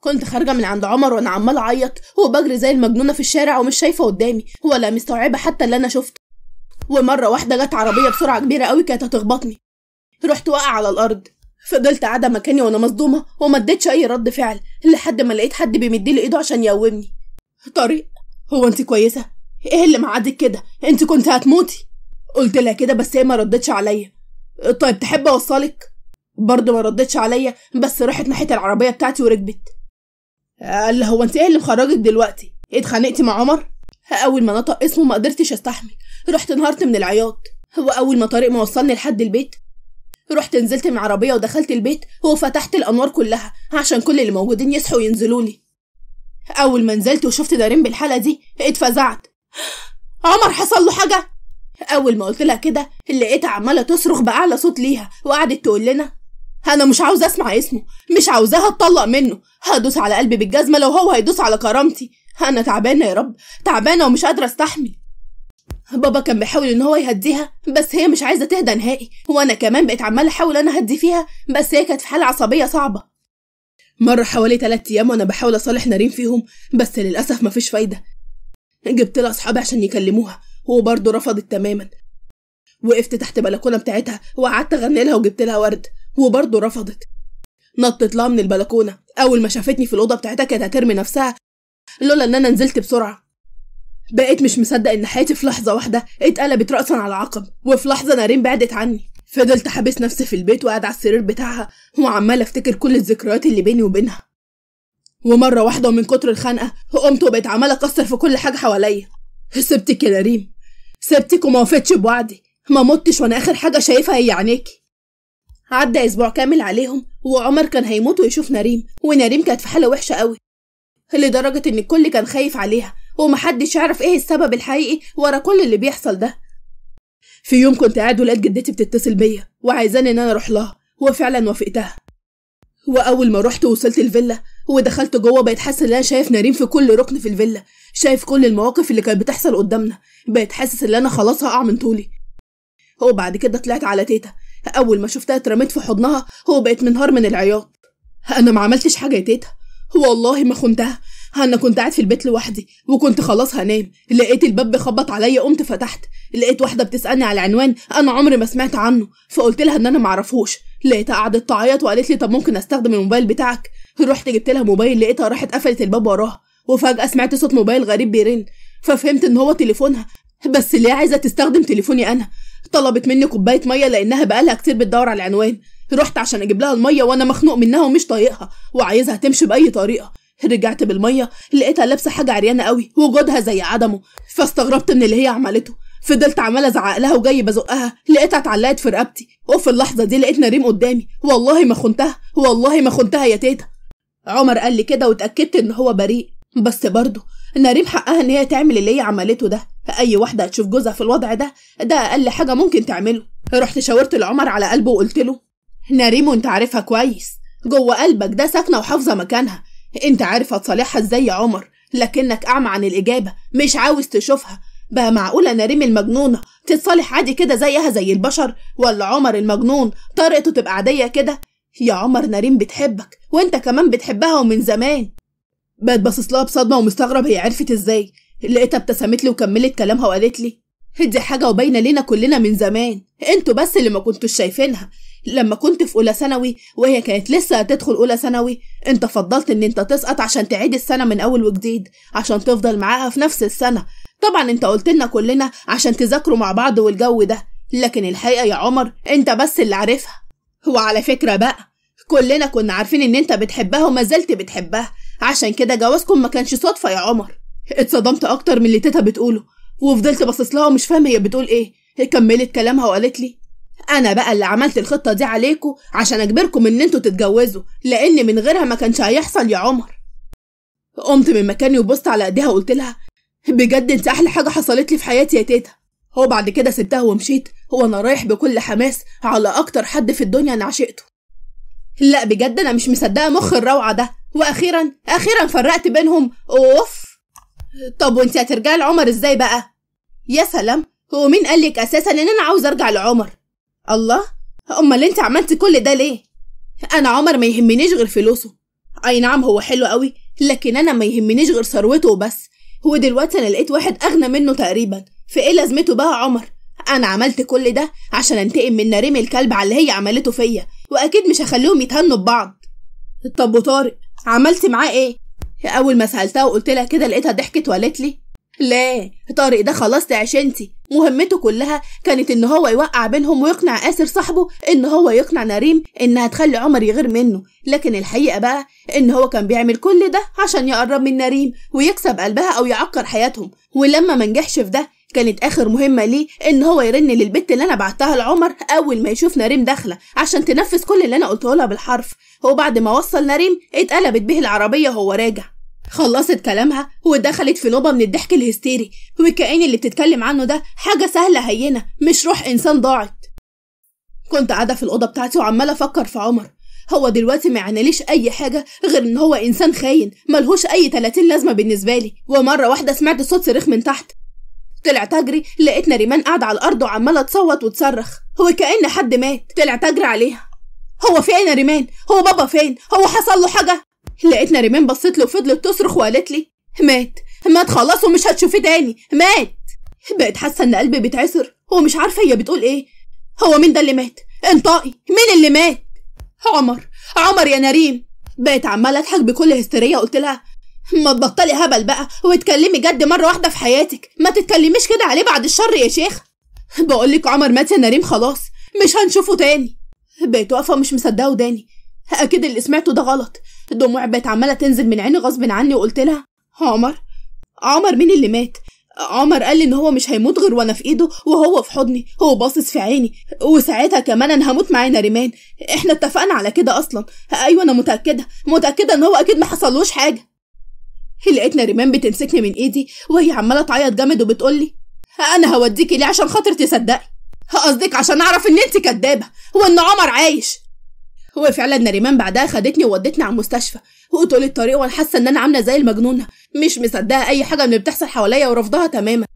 كنت خارجة من عند عمر وأنا عمال أعيط وبجري زي المجنونة في الشارع ومش شايفة قدامي ولا مستوعبة حتى اللي أنا شفته ومرة واحدة جت عربية بسرعة كبيرة قوي كانت هتخبطني رحت واقعة على الأرض فضلت قاعدة مكاني وأنا مصدومة وما اديتش أي رد فعل لحد ما لقيت حد بيمدلي إيده عشان يقومني طارق هو أنت كويسة؟ إيه اللي معادك كده؟ أنت كنت هتموتي قلت لها كده بس هي ما ردتش عليا طيب تحب أوصلك؟ برضه ما ردتش عليا بس راحت ناحية العربية بتاعتي وركبت قال هو انت ايه اللي مخرجك دلوقتي اتخانقتي مع عمر اول ما نطق اسمه ما قدرتش استحمل رحت انهارت من العياط هو اول ما طارق ما وصلني لحد البيت رحت نزلت من عربية ودخلت البيت وفتحت الأنوار كلها عشان كل اللي موجودين يصحوا ينزلوا لي أول ما نزلت وشفت دارين بالحالة دي اتفزعت عمر حصل له حاجة أول ما قلت لها كده لقيتها عمالة تصرخ بأعلى صوت ليها وقعدت تقول لنا انا مش عاوزه اسمع اسمه مش عاوزاه اتطلق منه هدوس على قلبي بالجزمه لو هو هيدوس على كرامتي انا تعبانه يا رب تعبانه ومش قادره استحمل بابا كان بيحاول ان هو يهديها بس هي مش عايزه تهدى نهائي وانا كمان بقيت عماله احاول انا اهدي فيها بس هي كانت في حاله عصبيه صعبه مر حوالي تلات ايام وانا بحاول اصالح نارين فيهم بس للاسف مفيش فايده جبت لها اصحابي عشان يكلموها وبرضه رفضت تماما وقفت تحت بلكونه بتاعتها وقعدت اغني لها وجبت لها ورد وبرضه رفضت نطت لها من البلكونه اول ما شافتني في الاوضه بتاعتها كانت هترمي نفسها لولا ان انا نزلت بسرعه بقيت مش مصدق ان حياتي في لحظه واحده اتقلبت راسا على عقب وفي لحظه نارين بعدت عني فضلت حابس نفسي في البيت وقاعد على السرير بتاعها وعمال افتكر كل الذكريات اللي بيني وبينها ومره واحده ومن كتر الخنقه قمت وبقيت عماله اكسر في كل حاجه حواليا سبتك يا ناريم سبتك وما وفيتش بوعدي ما متش وانا اخر حاجه شايفها هي عينيكي عدى أسبوع كامل عليهم وعمر كان هيموت ويشوف نريم ونريم كانت في حالة وحشة قوي لدرجة إن الكل كان خايف عليها ومحدش يعرف إيه السبب الحقيقي ورا كل اللي بيحصل ده في يوم كنت قاعد ولاد جدتي بتتصل بيا وعايزاني إن أنا أروح لها وفعلا وافقتها وأول ما رحت وصلت الفيلا ودخلت جوه بقيت حاسة إن أنا شايف نريم في كل ركن في الفيلا شايف كل المواقف اللي كانت بتحصل قدامنا بقيت حاسس إن أنا خلاص هقع من طولي وبعد كده طلعت على تيتا أول ما شفتها اترميت في حضنها هو بقت منهار من العياط أنا ما عملتش حاجة يا تيتا والله ما خنتها أنا كنت قاعد في البيت لوحدي وكنت خلاص هنام لقيت الباب بيخبط عليا قمت فتحت لقيت واحدة بتسألني على عنوان أنا عمري ما سمعت عنه فقلت لها إن أنا معرفوش لقيتها قعدت تعيط وقالت لي طب ممكن أستخدم الموبايل بتاعك رحت جبت لها موبايل لقيتها راحت قفلت الباب وراها وفجأة سمعت صوت موبايل غريب بيرن ففهمت إن هو تليفونها بس ليه عايزة تستخدم تليفوني أنا طلبت مني كوبايه ميه لانها بقالها كتير بتدور على العنوان رحت عشان اجيب لها الميه وانا مخنوق منها ومش طايقها وعايزها تمشي باي طريقه رجعت بالميه لقيتها لابسه حاجه عريانه قوي وجودها زي عدمه فاستغربت من اللي هي عملته فضلت عماله ازعق لها وجاي بزقها لقيتها اتعلقت في رقبتي وفي اللحظه دي لقيت نريم قدامي والله ما خنتها والله ما خنتها يا تيتا عمر قال لي كده واتاكدت ان هو بريء بس برضه نريم حقها ان هي تعمل اللي هي عملته ده اي واحده تشوف جوزها في الوضع ده ده اقل حاجه ممكن تعمله رحت شاورت لعمر على قلبه وقلت له ناريمو انت عارفها كويس جوه قلبك ده ساكنه وحافظه مكانها انت عارفه تصالحها ازاي يا عمر لكنك اعمى عن الاجابه مش عاوز تشوفها بقى معقوله ناريم المجنونه تتصالح عادي كده زيها زي البشر ولا عمر المجنون طريقته تبقى عاديه كده يا عمر ناريم بتحبك وانت كمان بتحبها ومن زمان بقت باصص لها بصدمه ومستغرب هي عرفت ازاي لقيتها ابتسمت لي وكملت كلامها وقالت لي دي حاجة وباينة لينا كلنا من زمان انتوا بس اللي ما كنتوش شايفينها لما كنت في أولى ثانوي وهي كانت لسه هتدخل أولى ثانوي انت فضلت ان انت تسقط عشان تعيد السنة من أول وجديد عشان تفضل معاها في نفس السنة طبعا انت قلت لنا كلنا عشان تذاكروا مع بعض والجو ده لكن الحقيقة يا عمر انت بس اللي عارفها وعلى فكرة بقى كلنا كنا عارفين ان انت بتحبها وما زلت بتحبها عشان كده جوازكم ما كانش صدفة يا عمر اتصدمت اكتر من اللي تيتا بتقوله وفضلت باصص لها ومش فاهمه هي بتقول ايه هي كملت كلامها وقالت لي انا بقى اللي عملت الخطه دي عليكو عشان اجبركم ان انتوا تتجوزوا لان من غيرها ما كانش هيحصل يا عمر قمت من مكاني وبصت على ايديها وقلت لها بجد انت احلى حاجه حصلت لي في حياتي يا تيتا هو بعد كده سبتها ومشيت وانا رايح بكل حماس على اكتر حد في الدنيا انا عشقته لا بجد انا مش مصدقه مخ الروعه ده واخيرا اخيرا فرقت بينهم اوف طب وانت هترجعي لعمر ازاي بقى يا سلام هو مين قالك اساسا ان انا عاوز ارجع لعمر الله امال انت عملت كل ده ليه انا عمر ما يهمنيش غير فلوسه اي نعم هو حلو قوي لكن انا ما يهمنيش غير ثروته وبس هو دلوقتي انا لقيت واحد اغنى منه تقريبا فايه لازمته بقى عمر انا عملت كل ده عشان انتقم من نريم الكلب على اللي هي عملته فيا واكيد مش هخليهم يتهنوا ببعض طب وطارق عملت معاه ايه اول ما سالتها وقلت لها كده لقيتها ضحكت وقالت لي لا طارق ده خلاص ده عشانتي مهمته كلها كانت ان هو يوقع بينهم ويقنع اسر صاحبه ان هو يقنع نريم انها تخلي عمر يغير منه لكن الحقيقه بقى ان هو كان بيعمل كل ده عشان يقرب من نريم ويكسب قلبها او يعكر حياتهم ولما منجحش في ده كانت اخر مهمه ليه ان هو يرن للبت اللي انا بعتها لعمر اول ما يشوف نريم داخله عشان تنفذ كل اللي انا قلته لها بالحرف هو بعد ما وصل نريم اتقلبت به العربيه وهو راجع خلصت كلامها ودخلت في نوبه من الضحك الهستيري والكائن اللي بتتكلم عنه ده حاجه سهله هينه مش روح انسان ضاعت كنت قاعده في الاوضه بتاعتي وعماله افكر في عمر هو دلوقتي ما يعنيليش اي حاجه غير ان هو انسان خاين ملهوش اي 30 لازمه بالنسبه لي ومره واحده سمعت صوت صريخ من تحت طلعت اجري لقيت نريمان قاعده على الارض وعماله تصوت وتصرخ هو كأن حد مات طلعت اجري عليها هو فين ناريمان هو بابا فين هو حصل له حاجه لقيت نريمان بصيت له وفضلت تصرخ وقالت لي مات مات خلاص ومش هتشوفيه تاني مات بقت حاسه ان قلبي بيتعسر ومش عارفه هي بتقول ايه هو مين ده اللي مات انطقي مين اللي مات عمر عمر يا نريم بقت عماله اضحك بكل هستيريه قلت لها ما تبطلي هبل بقى وتكلمي جد مرة واحدة في حياتك ما تتكلميش كده عليه بعد الشر يا شيخ بقولك عمر مات يا نريم خلاص مش هنشوفه تاني بقيت واقفة مش مصدقة وداني أكيد اللي سمعته ده غلط الدموع بقت عمالة تنزل من عيني غصب عني وقلت لها عمر عمر مين اللي مات عمر قال لي ان هو مش هيموت غير وانا في ايده وهو في حضني هو باصص في عيني وساعتها كمان انا هموت معاه ريمان احنا اتفقنا على كده اصلا ايوه انا متاكده متاكده ان هو اكيد ما حصلوش حاجه لقيتنا ريمان بتمسكني من ايدي وهي عماله تعيط جامد وبتقولي انا هوديكي ليه عشان خاطر تصدقي قصدك عشان اعرف ان انت كدابه وان عمر عايش وفعلا نريمان بعدها خدتني وودتني على المستشفى وطول الطريق وانا حاسه ان انا عامله زي المجنونه مش مصدقه اي حاجه من اللي بتحصل حواليا ورافضاها تماما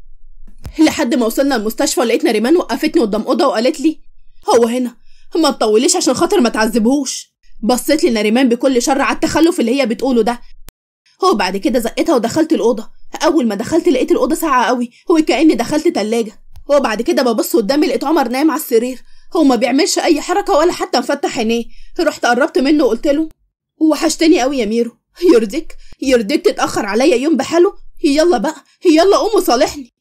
لحد ما وصلنا المستشفى لقيت نريمان وقفتني قدام اوضه وقالت لي هو هنا ما تطوليش عشان خاطر ما تعذبهوش بصيت لي نريمان بكل شر على التخلف اللي هي بتقوله ده هو بعد كده زقتها ودخلت الأوضة أول ما دخلت لقيت الأوضة ساقعة قوي وكأني دخلت تلاجة هو بعد كده ببص قدامي لقيت عمر نايم على السرير هو ما بيعملش أي حركة ولا حتى مفتح عينيه رحت قربت منه وقلت له وحشتني قوي يا ميرو يرضيك يرضيك تتأخر عليا يوم بحاله يلا بقى يلا قوم وصالحني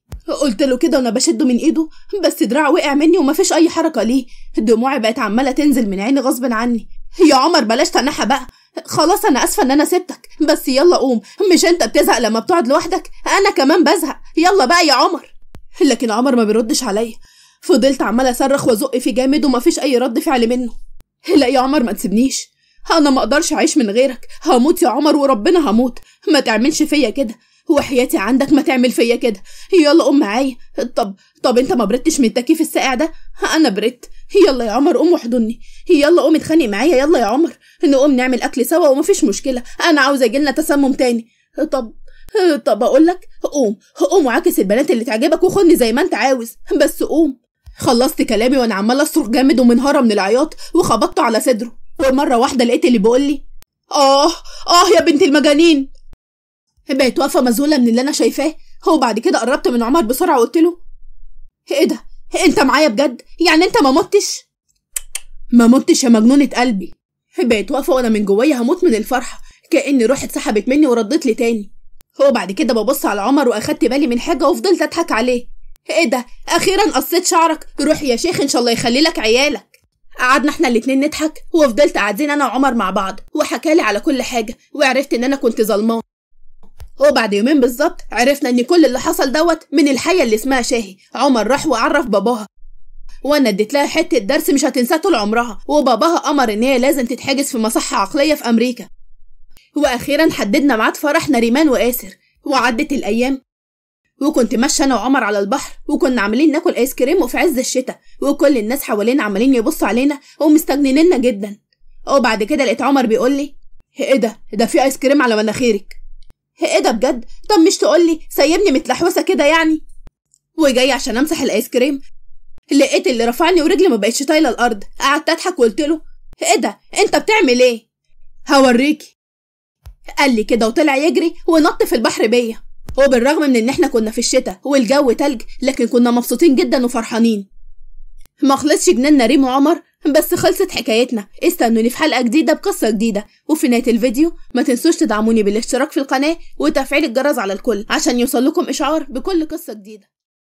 قلت له كده وانا بشده من ايده بس دراعه وقع مني ومفيش اي حركه ليه دموعي بقت عماله تنزل من عيني غصب عني يا عمر بلاش تنحى بقى خلاص انا اسفه ان انا سبتك بس يلا قوم مش انت بتزهق لما بتقعد لوحدك انا كمان بزهق يلا بقى يا عمر لكن عمر ما بيردش عليا فضلت عماله اصرخ وازق في جامد ومفيش اي رد فعل منه لا يا عمر ما تسيبنيش انا ما اقدرش اعيش من غيرك هموت يا عمر وربنا هموت ما تعملش فيا كده وحياتي عندك ما تعمل فيا كده يلا قوم معايا طب طب انت ما بردتش من التكييف الساقع ده انا بردت يلا يا عمر قوم واحضني يلا قوم اتخانق معايا يلا يا عمر نقوم نعمل اكل سوا ومفيش مشكله انا عاوزه يجيلنا تسمم تاني طب طب اقول لك قوم قوم وعاكس البنات اللي تعجبك وخدني زي ما انت عاوز بس قوم خلصت كلامي وانا عماله اصرخ جامد ومنهاره من العياط وخبطته على صدره ومره واحده لقيت اللي بيقول لي اه اه يا بنت المجانين بقيت واقفه مذهوله من اللي انا شايفاه وبعد كده قربت من عمر بسرعه وقلت له ايه ده إيه، انت معايا بجد يعني انت ما متش ما متش يا مجنونة قلبي بقيت واقفة وأنا من جوايا هموت من الفرحة كأن روحي اتسحبت مني وردت لي تاني هو بعد كده ببص على عمر وأخدت بالي من حاجة وفضلت أضحك عليه إيه ده أخيرا قصيت شعرك روح يا شيخ إن شاء الله يخلي لك عيالك قعدنا احنا الاتنين نضحك وفضلت قاعدين انا وعمر مع بعض وحكالي على كل حاجه وعرفت ان انا كنت ظلمان وبعد يومين بالظبط عرفنا ان كل اللي حصل دوت من الحيه اللي اسمها شاهي عمر راح وعرف باباها وانا اديت لها حته درس مش هتنساه طول عمرها وباباها امر ان هي لازم تتحجز في مصحه عقليه في امريكا واخيرا حددنا ميعاد فرح نريمان واسر وعدت الايام وكنت ماشيه انا وعمر على البحر وكنا عاملين ناكل ايس كريم وفي عز الشتاء وكل الناس حوالينا عمالين يبصوا علينا ومستجنيننا جدا وبعد كده لقيت عمر بيقول لي ايه ده ده في ايس كريم على مناخيرك ايه ده بجد طب مش تقول لي سيبني متلحوسه كده يعني وجاي عشان امسح الايس كريم لقيت اللي رفعني ورجلي ما بقتش طايله الارض قعدت اضحك وقلت له ايه ده انت بتعمل ايه هوريكي قال لي كده وطلع يجري ونط في البحر بيا وبالرغم من ان احنا كنا في الشتاء والجو تلج لكن كنا مبسوطين جدا وفرحانين ما خلصش جنيننا ريم وعمر بس خلصت حكايتنا استنوني في حلقة جديدة بقصة جديدة وفي نهاية الفيديو ما تنسوش تدعموني بالاشتراك في القناة وتفعيل الجرس على الكل عشان يوصلكم إشعار بكل قصة جديدة